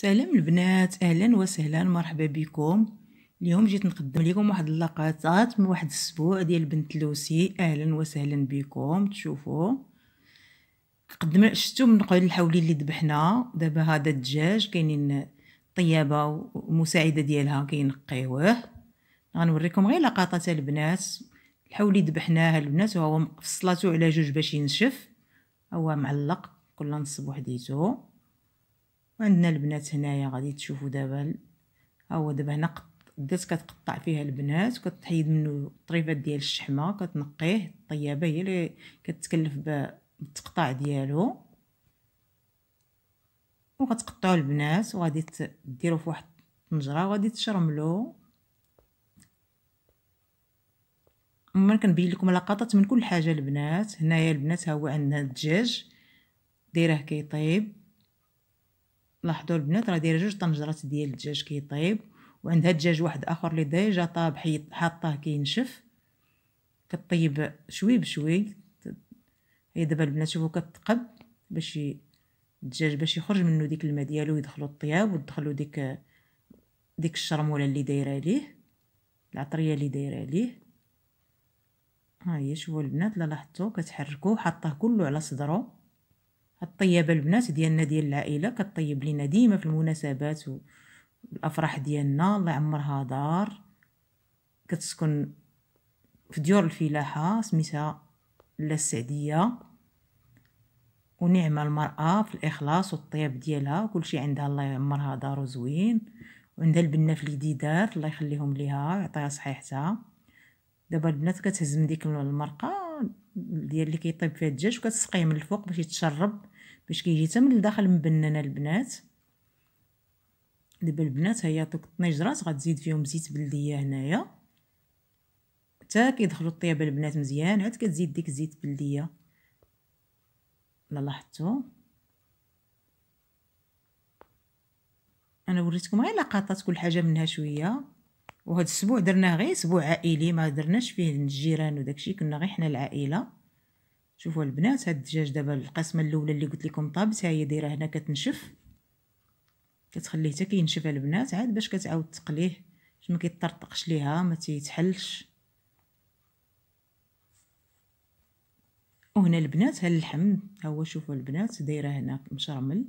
سلام البنات اهلا وسهلا مرحبا بكم اليوم جيت نقدم لكم واحد اللقطات من واحد الاسبوع ديال بنت لوسي اهلا وسهلا بكم تشوفوا قدم شفتوا من قبل الحولي اللي ذبحنا دابا هذا الدجاج كاينين طيابه ومساعده ديالها كينقيوه غنوريكم غير لقطات البنات الحولي ذبحناه البنات وهو فصلاتو على جوج باش ينشف هو معلق كل نص بوحديتو وعندنا البنات هنايا غادي تشوفوا دابا هو دابا هنا بدات كتقطع فيها البنات وكتحيد منه الطريفات ديال الشحمه كتنقيه الطيابه هي اللي كتكلف بالتقطاع ديالو وكتقطعوا البنات وغادي ديروه في واحد الطنجره وغادي تشرملو ومن كنبين لكم لقطات من كل حاجه البنات هنايا البنات ها هو عندنا الدجاج دايره كيطيب تلاحظوا البنات راه دايره جوج طنجرات ديال الدجاج كيطيب وعندها دجاج واحد اخر اللي ديجا طاب حاطاه كينشف كطيب شوي بشوي هي دابا البنات شوفوا كتقب باش الدجاج باش يخرج منه ديك الماء ديالو ويدخلوا الطياب ويدخلوا ديك ديك الشرموله اللي دايره ليه العطريه اللي دايره ليه ها هي شوفوا البنات لاحظتوا كتحركوه حاطاه كله على صدره الطيبه البنات ديالنا ديال العائله كطيب لينا ديما في المناسبات والافراح ديالنا الله يعمرها دار كتسكن في ديور الفلاحه سميتها لا السعديه ونعمه المراه في الاخلاص والطيب ديالها كلشي عندها الله يعمرها دار زوين وعندها البنه في الجديدات الله يخليهم ليها ويعطيها صحيحتها دابا البنات كتهزم ديك المرقه ديال اللي كيطيب فيها الدجاج وكتسقيه من الفوق باش يتشرب باش كيجي حتى من الداخل مبنن البنات دابا البنات هيا دوك الطنجرات غتزيد فيهم زيت بلديه هنايا حتى كيدخلوا الطياب البنات مزيان عاد كتزيد ديك الزيت بلديه لاحظتوا انا وريتكم غير لقطات كل حاجه منها شويه وهاد السبوع درناه غير سبوع عائلي ما درناش فيه الجيران وداكشي كنا غير حنا العائله شوفوا البنات هاد الدجاج دابا القسمه الاولى اللي قلت لكم طابت هي دايره هنا كتنشف كتخليه حتى كينشف البنات عاد باش كتعاود تقليه باش ما كيطرطقش ليها ما تيتحلش وهنا البنات ها اللحم ها هو شوفوا البنات دايره هنا مشرمل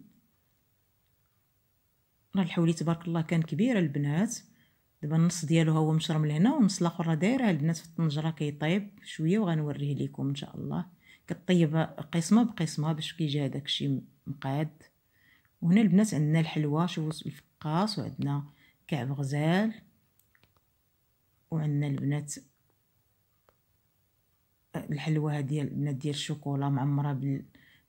راه الحولي تبارك الله كان كبير البنات دابا النص ديالو هو مشرم لهنا والنص الاخر راه دايره البنات في الطنجره كيطيب شويه وغنوريه لكم ان شاء الله كطيب قسمه بقسمه باش كيجي هذاك الشيء مقاد وهنا البنات عندنا الحلوى شوفوا الفقاص وعندنا كعب غزال وعندنا البنات الحلوى ديال البنات ديال الشوكولا معمره بال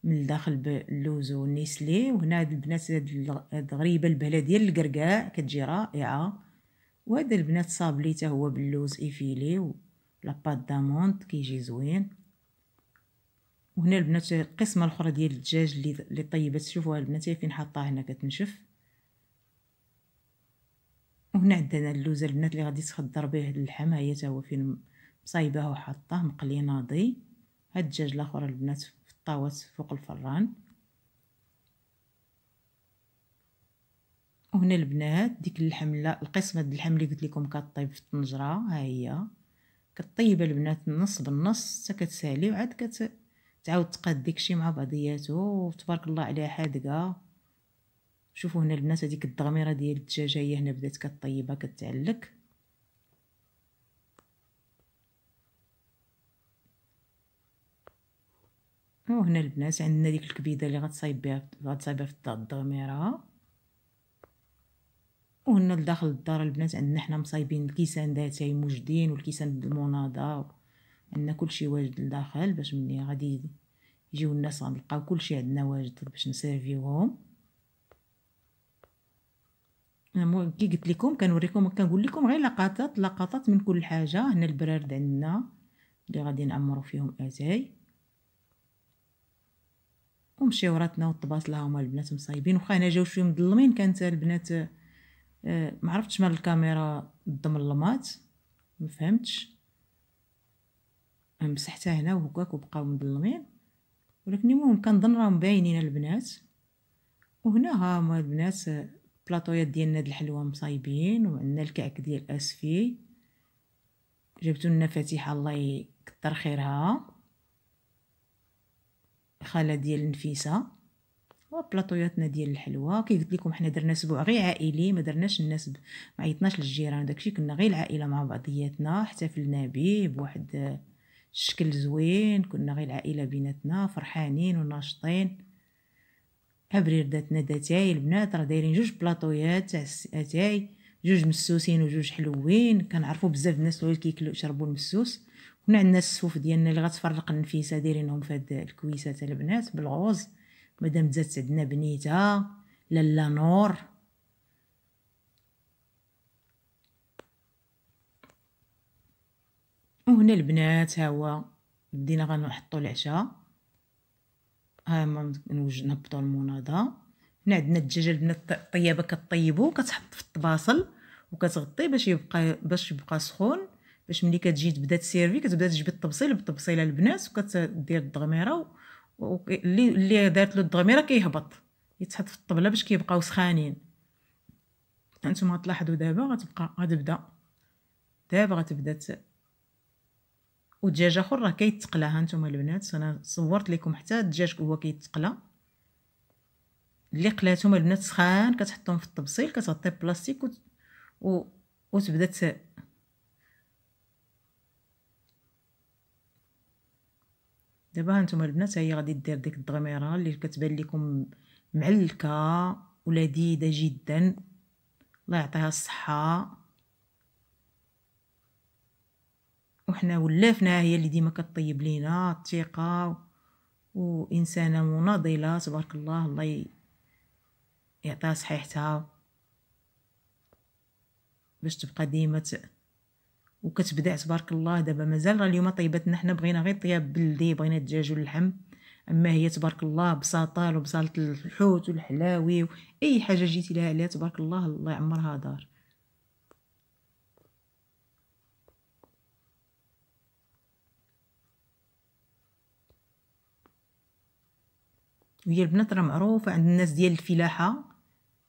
من الداخل باللوز والنيسلي وهنا هاد البنات هاد الغريبه البلديه الكركاع كتجي رائعه وهذا البنات صابلي حتى هو باللوز ايفيلي و لاباط داموند كيجي زوين وهنا البنات القسمه الاخرى ديال الدجاج اللي اللي طيبات شوفوها البنات فين حاطاه هنا كتنشف وهنا عندنا اللوز البنات اللي غادي تخضر به اللحم ها هي حتى هو فين مصايباه وحاطاه مقلي ناضي هاد الدجاج الاخر البنات في الطاوات فوق الفران وهنا البنات ديك الحمله القسمه د اللحم اللي قلت لكم كطيب في الطنجره ها هي كطيب البنات النص بالنص حتى كتسالي وعاد كت تعاود تقاد داكشي مع بعضياته تبارك الله عليها حادقه شوفوا هنا البنات هذيك الضغميره ديال الدجاجه هي هنا بدات كطيبها كتعلق وهنا البنات عندنا ديك الكبيده اللي غتصايب بها غتصايبها في الضغميره وهنا لداخل الدار البنات عندنا حنا مصايبين الكيسان ذاتي موجدين والكيسان المناضه عندنا كلشي واجد لداخل باش ملي غادي يجيو الناس غنلقاو كلشي عندنا واجد باش نسيرفيوهم كي قلت لكم كنوريكم كنقول لكم غير لقطات لقطات من كل حاجه هنا البرارد عندنا اللي غادي نعمرو فيهم اتاي ومشيو راتنا لها هما البنات مصايبين واخا هنا جاو شويه مظلمين كانت البنات آه، ما عرفتش مال الكاميرا ضم اللمات ما فهمتش مسحتها هنا وهكاك وبقاو مظلمين ولكن المهم كنظن راهم باينين البنات وهنا ها هما البنات آه، بلاطويات ديالنا د الحلوى مصايبين وعندنا الكعك ديال اسفي جبتو لنا فاتحه الله يكثر خيرها خاله ديال نفيسه وبلاطوياتنا ديال الحلوى كي قلت لكم حنا درنا اسبوع غير عائلي ما درناش الناس ما عيطناش للجيران داكشي كنا غير العائله مع بعضياتنا احتفلنا به بواحد الشكل زوين كنا غير العائله بيناتنا فرحانين وناشطين ابرير داتنا داتاي البنات راه دايرين جوج بلاطويات تاع اتاي جوج مسوسين وجوج حلوين كنعرفوا بزاف الناس اللي كيكلو يشربوا المسوس كنا عندنا السفوف ديالنا اللي غتفرق النفيسه دايرينهم في هاد الكويسه تاع البنات بالغوز مدام جات عندنا بنيتها لالا نور وهنا البنات ها هو بدينا غنحطو العشاء ها هما نهبطو المناضه هنا عندنا الدجاج البنات طيابه كطيبو كتحط في الطباصل وكتغطي باش يبقى باش يبقى سخون باش ملي كتجي تبدا تسيرفي كتبدا تجبد الطبصيل بالطبصيله البنات وكتدير الدغميره اللي اللي دارت له الضميره كيهبط يتحط في الطبله باش كيبقاو سخانين انتم غتلاحظوا دابا غتبقى غتبدا دابا غتبدا والدجاج اخر راه كيتقلى هانتوما البنات انا صورت لكم حتى الدجاج هو كيتقلى اللي قلاتهم البنات سخان كتحطهم في الطبسيل كتغطي بلاستيك و... و... وتبدا دابا هانتوما البنات هي غادي دير ديك الضغميره اللي كتبان لكم معلكه ولذيذه جدا الله يعطيها الصحه وحنا ولافنا هي اللي ديما كطيب لينا الثقه وانسانه مناضله تبارك الله الله يعطيها صحيحتها باش تبقى ديما وكتبدع تبارك الله دابا مازال راه اليوم طيباتنا حنا بغينا غير طياب بلدي بغينا الدجاج واللحم اما هي تبارك الله بساطال وبصاله الحوت والحلاوي اي حاجه جيتي لها عليها تبارك الله الله يعمرها دار وهي البنات راه معروفه عند الناس ديال الفلاحه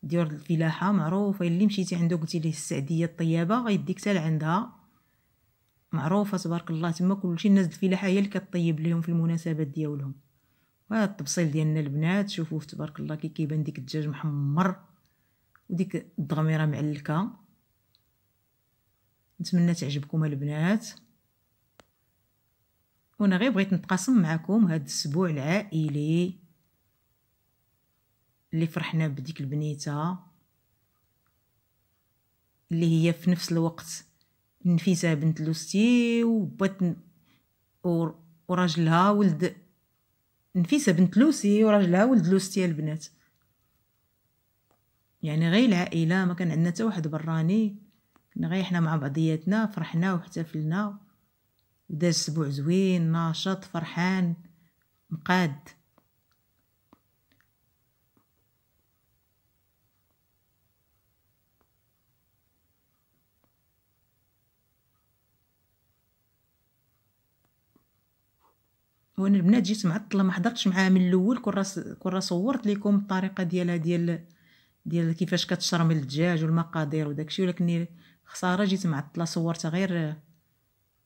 ديال الفلاحه معروفه اللي مشيتي عنده قلتي ليه السعديه الطيابه غيديك حتى لعندها معروفه تبارك الله تما كلشي الناس الفلاحه هي اللي كطيب لهم في المناسبات ديالهم وهذا التبصيل ديالنا البنات شوفوه تبارك الله كي كيبان ديك الدجاج محمر وديك الضغميره معلكه نتمنى تعجبكم البنات وانا غير بغيت نتقاسم معكم هاد الاسبوع العائلي اللي فرحنا بديك البنيته اللي هي في نفس الوقت نفيسة بنت لوستي وبات وراجلها ولد نفيسة بنت لوسي وراجلها ولد لوستي البنات يعني غير العائلة ما كان عندنا حتى واحد براني كنا غير حنا مع بعضياتنا فرحنا واحتفلنا وداز اسبوع زوين ناشط فرحان مقاد وانا البنات جيت معطله ما حضرتش معاها من الاول كون كون صورت لكم الطريقه ديالها ديال ديال كيفاش كتشرمل الدجاج والمقادير وداكشي ولكني خساره جيت معطله صورت غير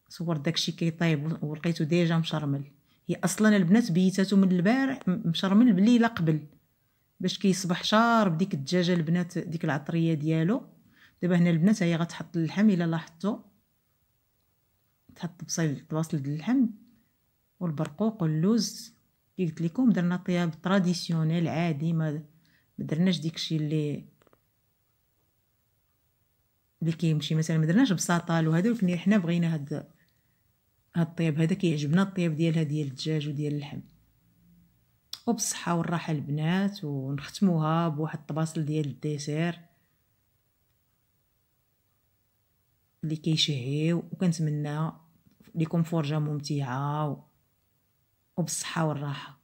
صورت داكشي كيطيب ولقيته ديجا مشرمل هي اصلا البنات بيتاتو من البارح مشرمل بليله قبل باش كيصبح شارب ديك الدجاجه البنات ديك العطريه ديالو دابا هنا البنات هي غتحط اللحم الا لاحظتو تحط بصل بواصل ديال اللحم والبرقوق واللوز كي قلت لكم درنا طياب تراديسيونيل عادي ما درناش ديكشي اللي اللي كيمشي مثلا ما درناش بساطال وهذا ولكن حنا بغينا هاد هاد الطياب هذا كيعجبنا الطياب ديالها ديال الدجاج وديال اللحم وبالصحه والراحه البنات ونختموها بواحد الطباسل ديال الديسير اللي كيشهي وكنتمنى لكم فرجه ممتعه وبالصحة والراحة